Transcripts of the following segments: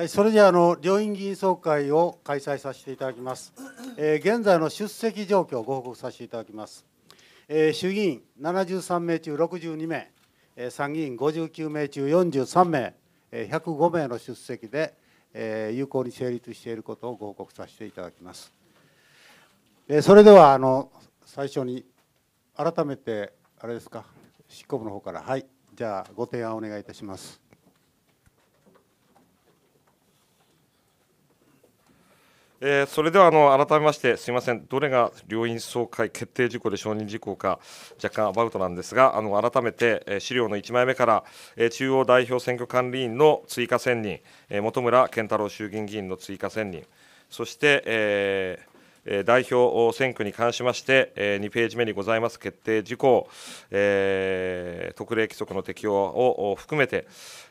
はい、それではあの両院議員総会を開催させていただきます、えー、現在の出席状況をご報告させていただきます、えー、衆議院73名中62名、えー、参議院59名中43名、えー、105名の出席で、えー、有効に成立していることをご報告させていただきます、えー、それではあの最初に改めてあれですか執行部の方からはいじゃあご提案をお願いいたしますえー、それではあの改めましてすみませんどれが両院総会決定事項で承認事項か若干アバウトなんですがあの改めて、えー、資料の1枚目から、えー、中央代表選挙管理員の追加選任、えー、本村健太郎衆議院議員の追加選任そして、えー、代表選挙に関しまして2ページ目にございます決定事項、特例規則の適用を含めて、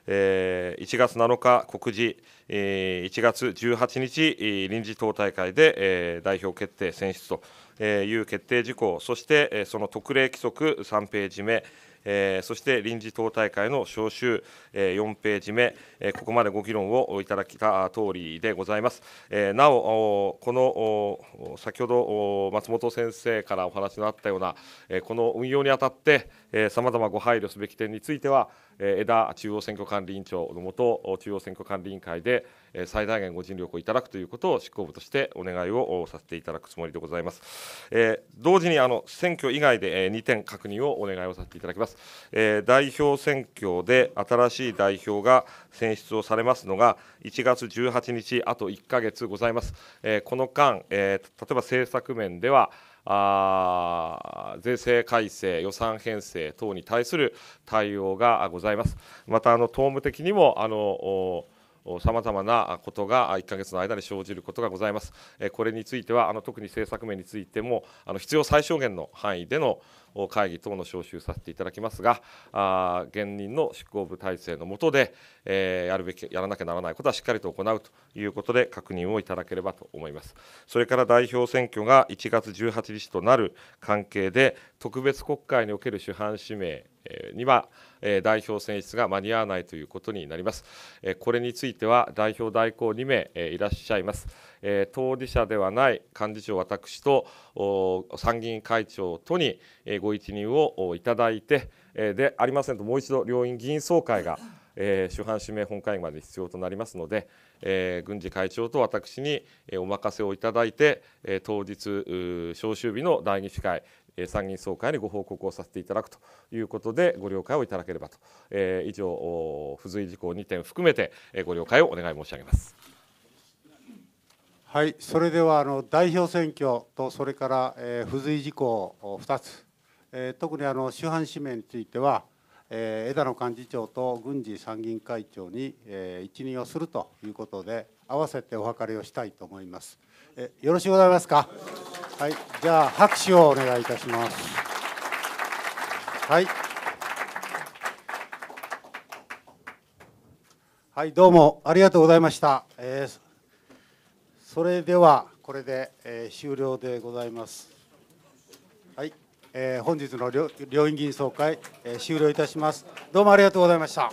1月7日告示、1月18日臨時党大会で、代表決定選出という決定事項そしてその特例規則3ページ目えー、そして臨時党大会の招集、えー、4ページ目、えー、ここまでご議論をいただきた通りでございます。えー、なお、この先ほど松本先生からお話のあったような、えー、この運用にあたってさまざまご配慮すべき点については、えー、枝中央選挙管理委員長のもと中央選挙管理委員会で、最大限ご尽力をいただくということを執行部としてお願いをさせていただくつもりでございます。えー、同時にあの選挙以外で2点確認をお願いをさせていただきます。えー、代表選挙で新しい代表が選出をされますのが1月18日あと1ヶ月ございます。えー、この間、え例えば政策面ではあ税制改正、予算編成等に対する対応がございます。またあの、党務的にもあのさまざまなことが1ヶ月の間に生じることがございます。これについてはあの特に政策面についてもあの必要最小限の範囲での会議等の招集させていただきますが現任の執行部体制の下で、えー、やるべきやらなきゃならないことはしっかりと行うということで確認をいただければと思いますそれから代表選挙が1月18日となる関係で特別国会における主犯指名には代表選出が間に合わないということになります。これについては代表代行2名いらっしゃいます。えー、当事者ではない幹事長私と参議院会長とにご一任をいただいてでありませんともう一度両院議員総会が、えー、主犯指名本会議まで必要となりますので、えー、軍事会長と私にお任せをいただいて、えー、当日召集日の第2次会参議院総会にご報告をさせていただくということでご了解をいただければと、えー、以上付随事項2点含めてご了解をお願い申し上げます。はい、それではあの代表選挙とそれから、えー、付随事項2つ、えー、特にあの主犯指名については、えー、枝野幹事長と郡司参議院会長に、えー、一任をするということで合わせてお諮りをしたいと思います。えよろしゅうございますか。はい、じゃあ拍手をお願いいたします。はい。はい、どうもありがとうございました。えーそれではこれで、え終了でございます。はい、えー、本日の両院議員総会、え終了いたします。どうもありがとうございました。